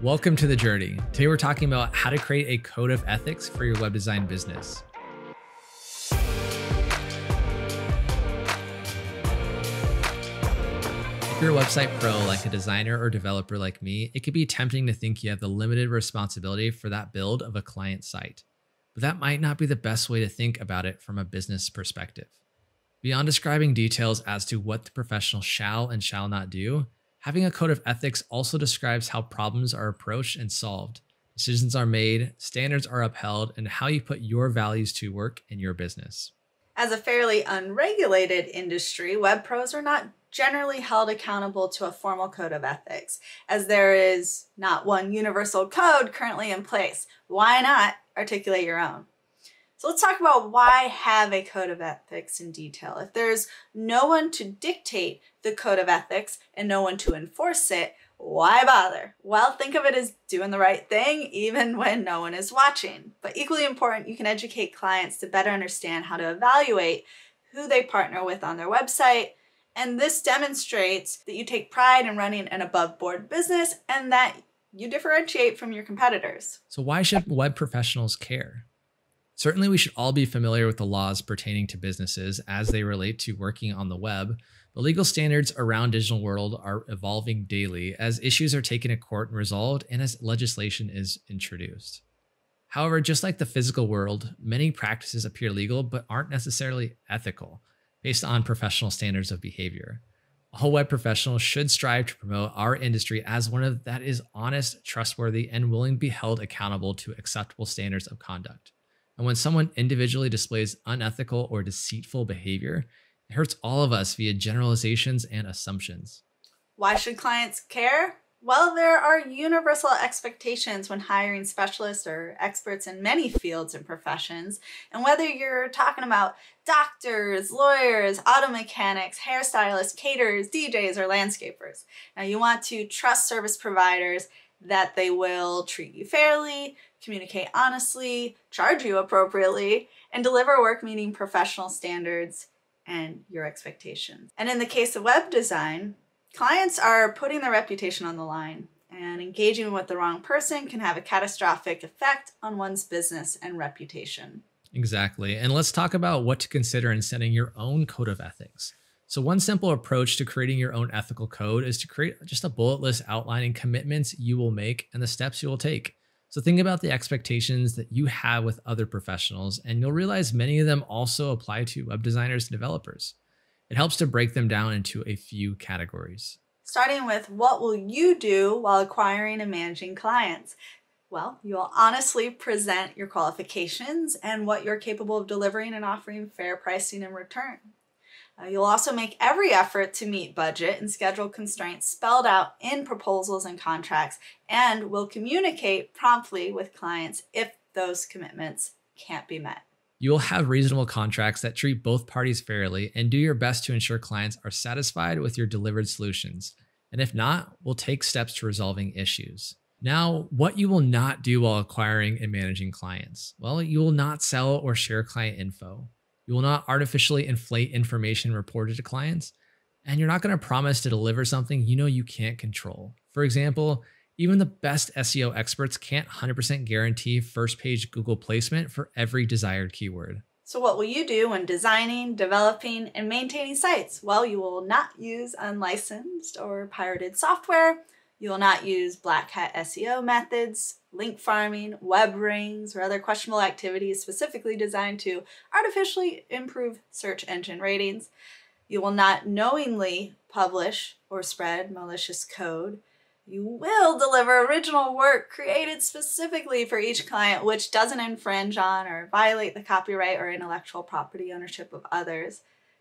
Welcome to the journey. Today we're talking about how to create a code of ethics for your web design business. If you're a website pro like a designer or developer like me, it could be tempting to think you have the limited responsibility for that build of a client site. But that might not be the best way to think about it from a business perspective. Beyond describing details as to what the professional shall and shall not do, Having a code of ethics also describes how problems are approached and solved, decisions are made, standards are upheld, and how you put your values to work in your business. As a fairly unregulated industry, web pros are not generally held accountable to a formal code of ethics, as there is not one universal code currently in place. Why not articulate your own? So let's talk about why have a code of ethics in detail. If there's no one to dictate the code of ethics and no one to enforce it, why bother? Well, think of it as doing the right thing even when no one is watching. But equally important, you can educate clients to better understand how to evaluate who they partner with on their website. And this demonstrates that you take pride in running an above board business and that you differentiate from your competitors. So, why should web professionals care? Certainly, we should all be familiar with the laws pertaining to businesses as they relate to working on the web, but legal standards around digital world are evolving daily as issues are taken to court and resolved and as legislation is introduced. However, just like the physical world, many practices appear legal but aren't necessarily ethical based on professional standards of behavior. All web professionals should strive to promote our industry as one of that is honest, trustworthy, and willing to be held accountable to acceptable standards of conduct. And when someone individually displays unethical or deceitful behavior, it hurts all of us via generalizations and assumptions. Why should clients care? Well, there are universal expectations when hiring specialists or experts in many fields and professions. And whether you're talking about doctors, lawyers, auto mechanics, hairstylists, caterers, DJs, or landscapers, now you want to trust service providers that they will treat you fairly, communicate honestly, charge you appropriately, and deliver work meeting professional standards and your expectations. And in the case of web design, clients are putting their reputation on the line, and engaging with the wrong person can have a catastrophic effect on one's business and reputation. Exactly. And let's talk about what to consider in setting your own code of ethics. So one simple approach to creating your own ethical code is to create just a bullet list outlining commitments you will make and the steps you will take. So think about the expectations that you have with other professionals, and you'll realize many of them also apply to web designers and developers. It helps to break them down into a few categories. Starting with what will you do while acquiring and managing clients? Well, you'll honestly present your qualifications and what you're capable of delivering and offering fair pricing in return. Uh, you'll also make every effort to meet budget and schedule constraints spelled out in proposals and contracts and will communicate promptly with clients if those commitments can't be met. You'll have reasonable contracts that treat both parties fairly and do your best to ensure clients are satisfied with your delivered solutions. And if not, we'll take steps to resolving issues. Now, what you will not do while acquiring and managing clients? Well, you will not sell or share client info. You will not artificially inflate information reported to clients, and you're not going to promise to deliver something you know you can't control. For example, even the best SEO experts can't 100% guarantee first page Google placement for every desired keyword. So, what will you do when designing, developing, and maintaining sites? Well, you will not use unlicensed or pirated software. You will not use black hat SEO methods link farming, web rings, or other questionable activities specifically designed to artificially improve search engine ratings. You will not knowingly publish or spread malicious code. You will deliver original work created specifically for each client which doesn't infringe on or violate the copyright or intellectual property ownership of others.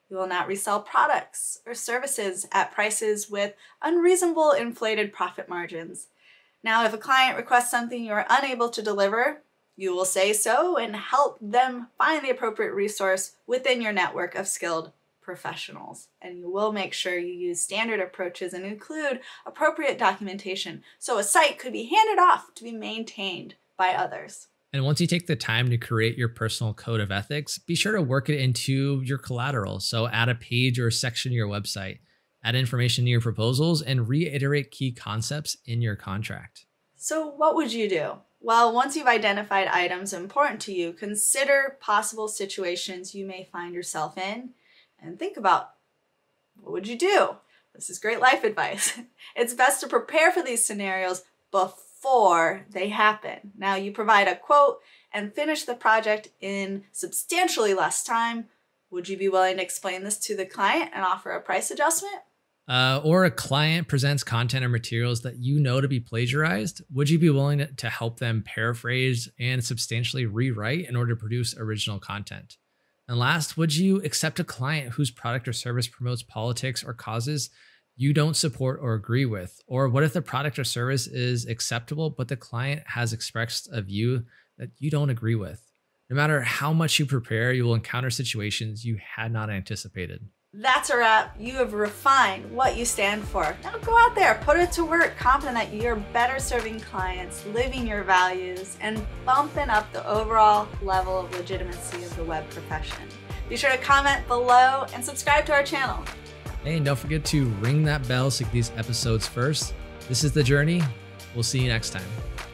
You will not resell products or services at prices with unreasonable inflated profit margins. Now, if a client requests something you are unable to deliver, you will say so and help them find the appropriate resource within your network of skilled professionals. And you will make sure you use standard approaches and include appropriate documentation so a site could be handed off to be maintained by others. And once you take the time to create your personal code of ethics, be sure to work it into your collateral. So add a page or a section to your website add information to your proposals, and reiterate key concepts in your contract. So, what would you do? Well, once you've identified items important to you, consider possible situations you may find yourself in and think about what would you do? This is great life advice. it's best to prepare for these scenarios before they happen. Now, you provide a quote and finish the project in substantially less time. Would you be willing to explain this to the client and offer a price adjustment? uh, or a client presents content or materials that you know to be plagiarized, would you be willing to, to help them paraphrase and substantially rewrite in order to produce original content? And last, would you accept a client whose product or service promotes politics or causes you don't support or agree with? Or what if the product or service is acceptable, but the client has expressed a view that you don't agree with? No matter how much you prepare, you will encounter situations you had not anticipated. That's a wrap. You have refined what you stand for. Now go out there, put it to work, confident that you're better serving clients, living your values, and bumping up the overall level of legitimacy of the web profession. Be sure to comment below and subscribe to our channel. Hey, and don't forget to ring that bell so you get these episodes first. This is The Journey. We'll see you next time.